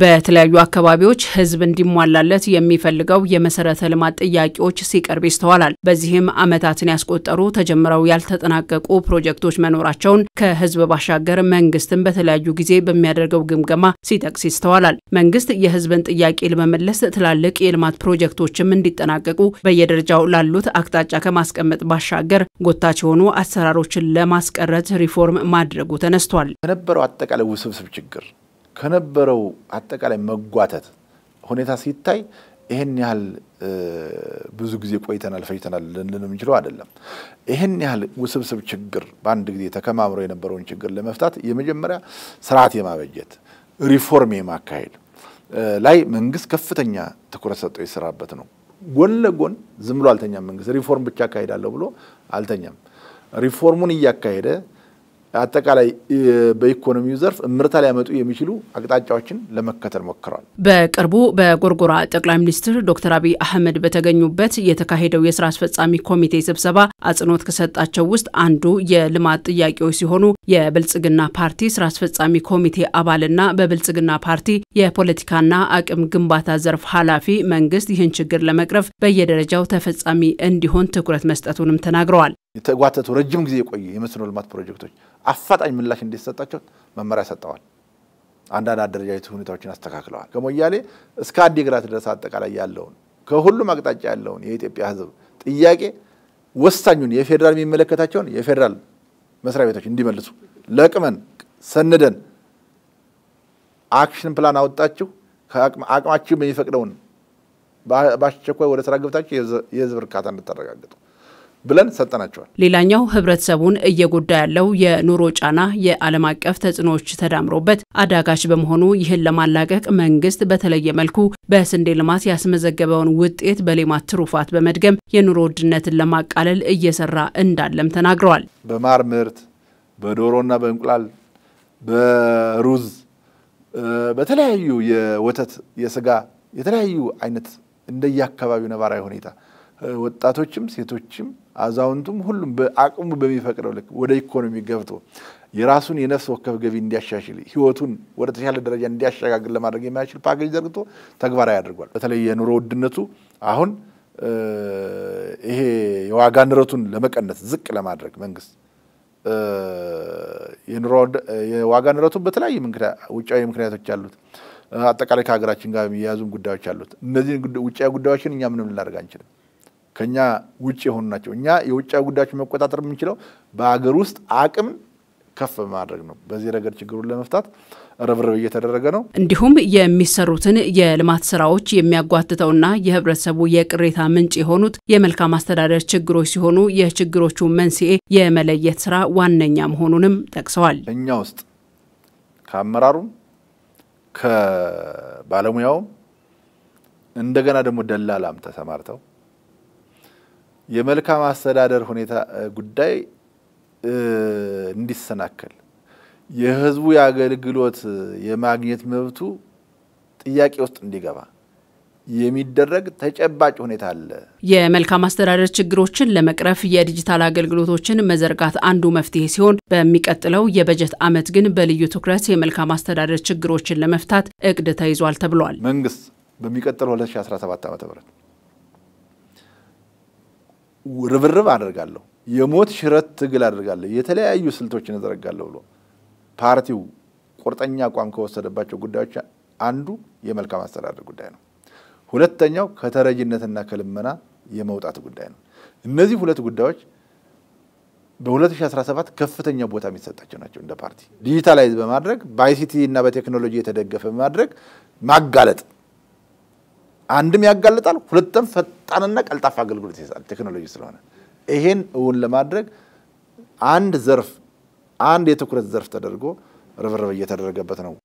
በተለያዩ አካባቢዎች ህዝብ እንዲሟላለት የሚፈልገው የመሰረተ ልማት ጥያቄዎች ሲቀርብ ይስተዋላል። በዚህም አመታትን ያስቆጠሩ ተጀምረው ያልተጠናቀቁ ፕሮጀክቶች መኖራቸውን ከህዝብ ባሻገር መንግስትን በተለያዩ ጊዜ በሚያደርገው ግምገማ ሲጠቅስ ይስተዋላል። መንግስት የህዝብን ጥያቄ ለመመለስ ትላልቅ የልማት ፕሮጀክቶችም እንዲጠናቀቁ በየደረጃው ላሉት አቅጣጫ ከማስቀመጥ ባሻገር ጎታች የሆኑ አሰራሮችን ለማስቀረት ሪፎርም ማድረጉ ተነስቷል። የነበረው አጠቃላይ ውስብስብ ችግር ከነበረው አጠቃላይ መጓተት ሁኔታ ሲታይ ይህን ያህል ብዙ ጊዜ ቆይተናል ፈጅተናል ልንል የምንችለው አይደለም። ይህን ያህል ውስብስብ ችግር በአንድ ጊዜ ተከማምሮ የነበረውን ችግር ለመፍታት የመጀመሪያ ስርዓት የማበጀት ሪፎርም የማካሄድ ላይ መንግስት ከፍተኛ ትኩረት ሰጥቶ የሰራበት ነው። ጎን ለጎን ዝም ብሎ አልተኛም። መንግስት ሪፎርም ብቻ አካሄዳለሁ ብሎ አልተኛም። ሪፎርሙን እያካሄደ አጠቃላይ በኢኮኖሚው ዘርፍ ምርታ ሊያመጡ የሚችሉ አቅጣጫዎችን ለመከተል ሞክረዋል። በቅርቡ በጎርጎራ ጠቅላይ ሚኒስትር ዶክተር አብይ አህመድ በተገኙበት የተካሄደው የስራ አስፈጻሚ ኮሚቴ ስብሰባ አጽንኦት ከሰጣቸው ውስጥ አንዱ የልማት ጥያቄዎች ሲሆኑ የብልጽግና ፓርቲ ስራ አስፈጻሚ ኮሚቴ አባልና በብልጽግና ፓርቲ የፖለቲካና አቅም ግንባታ ዘርፍ ኃላፊ መንግስት ይህን ችግር ለመቅረፍ በየደረጃው ተፈጻሚ እንዲሆን ትኩረት መስጠቱንም ተናግረዋል። የተጓተቱ ረጅም ጊዜ የቆየ የመስኖ ልማት ፕሮጀክቶች አፋጣኝ ምላሽ እንዲሰጣቸው መመሪያ ሰጠዋል። አንዳንድ አደረጃጀት ሁኔታዎችን አስተካክለዋል። ከሞያሌ እስከ አዲግራት ድረስ አጠቃላይ ያለውን ከሁሉም አቅጣጫ ያለውን የኢትዮጵያ ሕዝብ ጥያቄ ወሳኙን የፌዴራል የሚመለከታቸውን የፌዴራል መስሪያ ቤቶች እንዲመልሱ ለቅመን ሰንደን አክሽን ፕላን አወጣችሁ አቅማችሁ የሚፈቅደውን በአስቸኳይ ወደ ስራ ገብታችሁ የህዝብ እርካታ እንድታረጋግጡ ብለን ሰጠናቸዋል። ሌላኛው ህብረተሰቡን እየጎዳ ያለው የኑሮ ጫና የዓለም አቀፍ ተጽዕኖዎች ተዳምሮበት አዳጋች በመሆኑ ይህን ለማላቀቅ መንግስት በተለየ መልኩ በስንዴ ልማት ያስመዘገበውን ውጤት በሌማት ትሩፋት በመድገም የኑሮ ውድነትን ለማቃለል እየሰራ እንዳለም ተናግረዋል። በማር ምርት፣ በዶሮና በእንቁላል፣ በሩዝ፣ በተለያዩ የወተት፣ የስጋ የተለያዩ አይነት እንደየአካባቢው ነባራዊ ሁኔታ ወጣቶችም ሴቶችም አዛውንቱም ሁሉም በአቅሙ በሚፈቅደው ልክ ወደ ኢኮኖሚ ገብቶ የራሱን የነፍስ ወከፍ ገቢ እንዲያሻሽል ህይወቱን ወደ ተሻለ ደረጃ እንዲያሸጋግር ለማድረግ የሚያስችል ፓኬጅ ዘርግቶ ተግባራዊ አድርጓል። በተለይ የኑሮ ውድነቱ አሁን ይሄ የዋጋ ንረቱን ለመቀነስ ዝቅ ለማድረግ መንግስት የዋጋ ንረቱን በተለያዩ ውጫዊ ምክንያቶች አሉት። አጠቃላይ ከሀገራችን ጋር የሚያያዙም ጉዳዮች አሉት። እነዚህን ውጫዊ ጉዳዮችን እኛ ምንም ልናደርግ አንችልም። ከኛ ውጭ የሆኑ ናቸው። እኛ የውጭ ጉዳዮች መቆጣጠር የምንችለው በሀገር ውስጥ አቅም ከፍ በማድረግ ነው። በዚህ ረገድ ችግሩን ለመፍታት ርብርብ እየተደረገ ነው። እንዲሁም የሚሰሩትን የልማት ስራዎች የሚያጓትተውና የህብረተሰቡ የቅሬታ ምንጭ የሆኑት የመልካም አስተዳደር ችግሮች ሲሆኑ የችግሮቹ መንስኤ የመለየት ስራ ዋነኛ መሆኑንም ጠቅሰዋል። እኛ ውስጥ ከአመራሩም ከባለሙያውም እንደገና ደግሞ ደላላም ተሰማርተው የመልካም አስተዳደር ሁኔታ ጉዳይ እንዲሰናከል የህዝቡ የአገልግሎት የማግኘት መብቱ ጥያቄ ውስጥ እንዲገባ የሚደረግ ተጨባጭ ሁኔታ አለ። የመልካም አስተዳደር ችግሮችን ለመቅረፍ የዲጂታል አገልግሎቶችን መዘርጋት አንዱ መፍትሄ ሲሆን በሚቀጥለው የበጀት ዓመት ግን በልዩ ትኩረት የመልካም አስተዳደር ችግሮችን ለመፍታት እቅድ ተይዟል ተብሏል። መንግስት በሚቀጥለው 2017 ዓ ም ርብርብ አደርጋለሁ፣ የሞት ሽረት ትግል አደርጋለሁ፣ የተለያዩ ስልቶችን እዘረጋለሁ ብሎ ፓርቲው ቁርጠኛ አቋም ከወሰደባቸው ጉዳዮች አንዱ የመልካም አስተዳደር ጉዳይ ነው። ሁለተኛው ከተረጅነትና ከልመና የመውጣት ጉዳይ ነው። እነዚህ ሁለት ጉዳዮች በ2017 ከፍተኛ ቦታ የሚሰጣቸው ናቸው። እንደ ፓርቲ ዲጂታላይዝ በማድረግ በአይሲቲ እና በቴክኖሎጂ የተደገፈ በማድረግ ማጋለጥ አንድም ያጋልጣል፣ ሁለትም ፈጣንና ቀልጣፋ አገልግሎት ይሰጣል ቴክኖሎጂ ስለሆነ። ይሄን እውን ለማድረግ አንድ ዘርፍ አንድ የትኩረት ዘርፍ ተደርጎ ርብርብ እየተደረገበት ነው